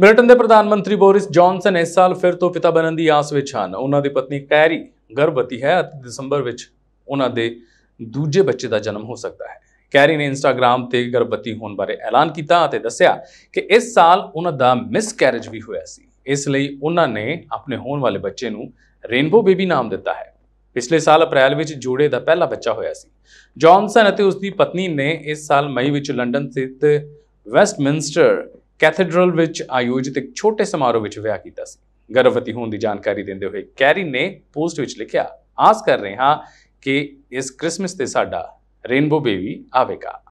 Britain ਦੇ ਪ੍ਰਧਾਨ ਮੰਤਰੀ ਬੋਰਿਸ ਜੌਨਸਨ ਇਸ ਸਾਲ ਫਿਰ ਤੋਂ ਪਿਤਾ ਬਣਨ ਦੀ ਆਸ ਵਿੱਚ ਹਨ ਉਹਨਾਂ ਦੀ ਪਤਨੀ ਕੈਰੀ ਗਰਭਵਤੀ ਹੈ ਅਤੇ ਦਸੰਬਰ ਵਿੱਚ ਉਹਨਾਂ ਦੇ ਦੂਜੇ ਬੱਚੇ ਦਾ ਜਨਮ ਹੋ ਸਕਦਾ ਹੈ ਕੈਰੀ ਨੇ ਇੰਸਟਾਗ੍ਰam ਤੇ ਗਰਭਵਤੀ ਹੋਣ ਬਾਰੇ ਐਲਾਨ ਕੀਤਾ ਅਤੇ ਦੱਸਿਆ ਕਿ ਇਸ ਸਾਲ ਉਹਨਾਂ ਦਾ ਮਿਸਕੈਰੇਜ ਵੀ ਹੋਇਆ ਸੀ ਇਸ ਲਈ ਉਹਨਾਂ ਨੇ ਆਪਣੇ ਹੋਣ ਵਾਲੇ ਬੱਚੇ ਨੂੰ ਰੇਨਬੋ ਬੇਬੀ ਨਾਮ ਦਿੱਤਾ ਹੈ ਪਿਛਲੇ ਸਾਲ ਅਪ੍ਰੈਲ ਵਿੱਚ ਜੋੜੇ ਦਾ ਪਹਿਲਾ ਬੱਚਾ ਹੋਇਆ ਸੀ ਜੌਨਸਨ ਅਤੇ ਉਸ ਦੀ ਪਤਨੀ ਨੇ ਇਸ ਸਾਲ ਮਈ ਵਿੱਚ ਲੰਡਨ ਸਥਿਤ ਵੈਸਟਮਿੰਸਟਰ ਕੈਥੇਡ੍ਰਲ ਵਿੱਚ ਆਯੋਜਿਤ ਇੱਕ ਛੋਟੇ ਸਮਾਰੋਹ ਵਿੱਚ ਵਿਆਹ ਕੀਤਾ ਸੀ ਗਰਭਵਤੀ ਹੋਣ ਦੀ ਜਾਣਕਾਰੀ ਦਿੰਦੇ ਹੋਏ ਕੈਰੀ ਨੇ ਪੋਸਟ ਵਿੱਚ ਲਿਖਿਆ ਆਸ ਕਰ ਰਹੇ ਹਾਂ ਕਿ ਇਸ ਕ੍ਰਿਸਮਸ ਤੇ ਸਾਡਾ ਰੇਨਬੋ ਬੇਬੀ ਆਵੇਗਾ